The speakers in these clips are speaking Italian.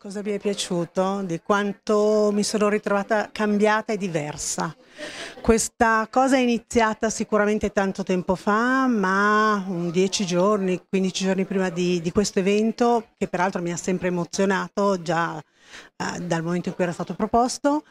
Cosa mi è piaciuto? Di quanto mi sono ritrovata cambiata e diversa. Questa cosa è iniziata sicuramente tanto tempo fa, ma 10 giorni, 15 giorni prima di, di, questo evento, che peraltro mi ha sempre emozionato già eh, dal momento in cui era stato proposto,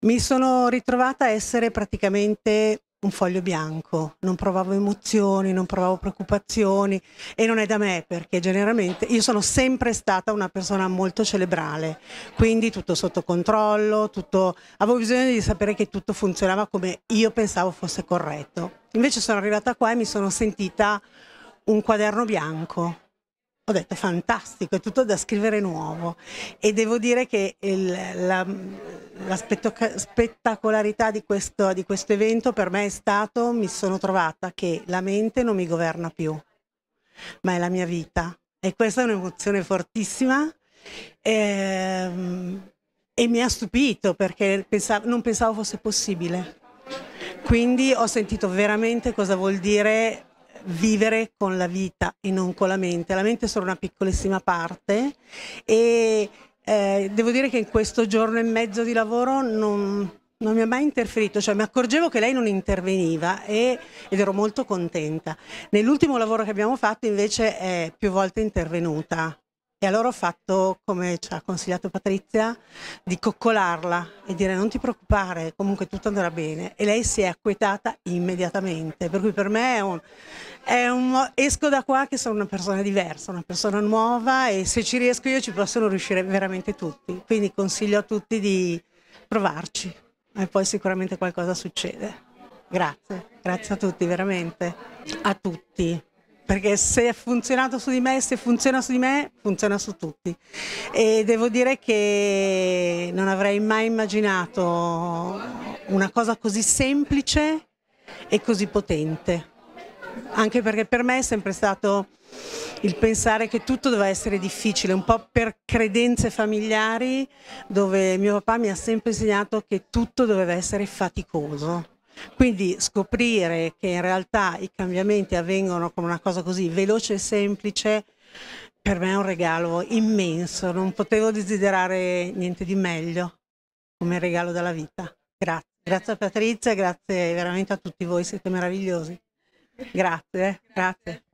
mi sono ritrovata a essere praticamente un foglio bianco, non provavo emozioni, non provavo preoccupazioni e non è da me perché generalmente io sono sempre stata una persona molto celebrale, quindi tutto sotto controllo, tutto, avevo bisogno di sapere che tutto funzionava come io pensavo fosse corretto. Invece sono arrivata qua e mi sono sentita un quaderno bianco. Ho detto fantastico, è tutto da scrivere nuovo e devo dire che il, la, la spettacolarità di questo, di questo evento per me è stato, mi sono trovata che la mente non mi governa più, ma è la mia vita. E questa è un'emozione fortissima. Ehm, e mi ha stupito perché pensavo, non pensavo fosse possibile. Quindi ho sentito veramente cosa vuol dire vivere con la vita e non con la mente. La mente è solo una piccolissima parte e eh, devo dire che in questo giorno e mezzo di lavoro non, non mi ha mai interferito, cioè mi accorgevo che lei non interveniva e, ed ero molto contenta. Nell'ultimo lavoro che abbiamo fatto invece è più volte intervenuta e allora ho fatto, come ci ha consigliato Patrizia, di coccolarla e dire non ti preoccupare, comunque tutto andrà bene. E lei si è acquietata immediatamente, per cui per me è un, è un, esco da qua che sono una persona diversa, una persona nuova e se ci riesco io ci possono riuscire veramente tutti. Quindi consiglio a tutti di provarci e poi sicuramente qualcosa succede. Grazie, grazie a tutti, veramente, a tutti perché se ha funzionato su di me, se funziona su di me, funziona su tutti. E devo dire che non avrei mai immaginato una cosa così semplice e così potente, anche perché per me è sempre stato il pensare che tutto doveva essere difficile, un po' per credenze familiari, dove mio papà mi ha sempre insegnato che tutto doveva essere faticoso quindi scoprire che in realtà i cambiamenti avvengono come una cosa così veloce e semplice per me è un regalo immenso, non potevo desiderare niente di meglio come regalo della vita. Grazie. Grazie a Patrizia, grazie veramente a tutti voi, siete meravigliosi. Grazie, eh. grazie. grazie.